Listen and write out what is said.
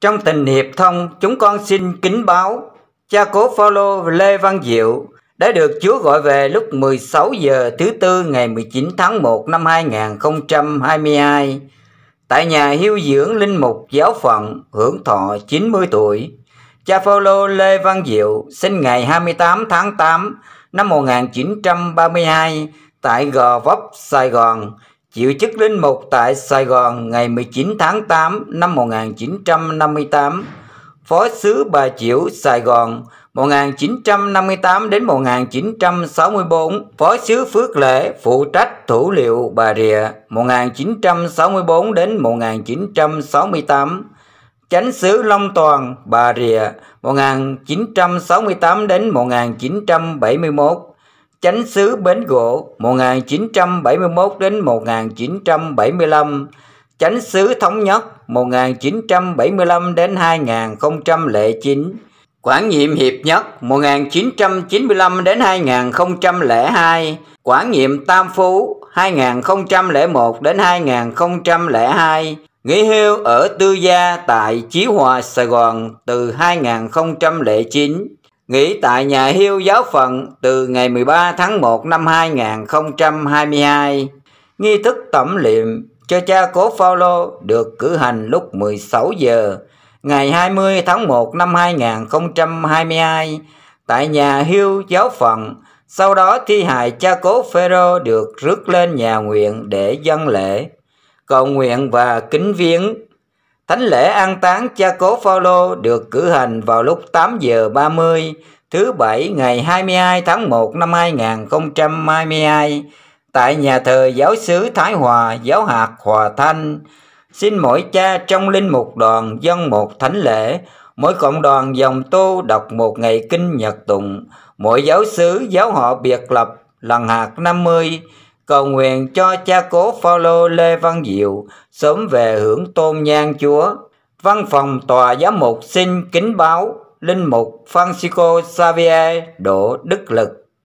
Trong tình hiệp thông, chúng con xin kính báo, cha cố Phaolô Lê Văn Diệu đã được Chúa gọi về lúc 16 giờ thứ Tư ngày 19 tháng 1 năm 2022 tại nhà hiếu dưỡng linh mục giáo phận hưởng thọ 90 tuổi. Cha Phaolô Lê Văn Diệu sinh ngày 28 tháng 8 năm 1932 tại Gò Vấp, Sài Gòn chịu chức linh mục tại Sài Gòn ngày 19 tháng 8 năm 1958, Phó sứ Bà Chiểu Sài Gòn 1958 đến 1964, Phó sứ Phước Lễ phụ trách thủ liệu Bà Rịa 1964 đến 1968, Chánh sứ Long Toàn Bà Rịa 1968 đến 1971, Chánh xứ Bến Gỗ 1971 đến 1975, Chánh xứ Thống Nhất 1975 đến 2009, Quản nhiệm Hiệp Nhất 1995 đến 2002, Quản nhiệm Tam Phú 2001 đến 2002, nghỉ hưu ở tư gia tại Chí Hòa, Sài Gòn từ 2009 nghỉ tại nhà hiêu giáo phận từ ngày 13 tháng 1 năm 2022. Nghi thức tẩm liệm cho cha cố Phaolô được cử hành lúc 16 giờ ngày 20 tháng 1 năm 2022 tại nhà hiêu giáo phận. Sau đó thi hài cha cố Phêrô được rước lên nhà nguyện để dân lễ, cầu nguyện và kính viếng Thánh lễ an táng cha cố Phaolô được cử hành vào lúc 8 giờ 30 thứ Bảy ngày 22 tháng 1 năm 2022 tại nhà thờ giáo xứ Thái Hòa, giáo hạt Hòa Thanh. Xin mỗi cha trong linh mục đoàn dân một thánh lễ, mỗi cộng đoàn dòng tu đọc một ngày kinh nhật tụng, mỗi giáo xứ giáo họ biệt lập lần hạt 50 cầu nguyện cho cha cố Phaolô Lê Văn Diệu sớm về hưởng tôn nhang Chúa. Văn phòng tòa giám mục xin kính báo Linh mục Francisco Xavier Đỗ Đức Lực.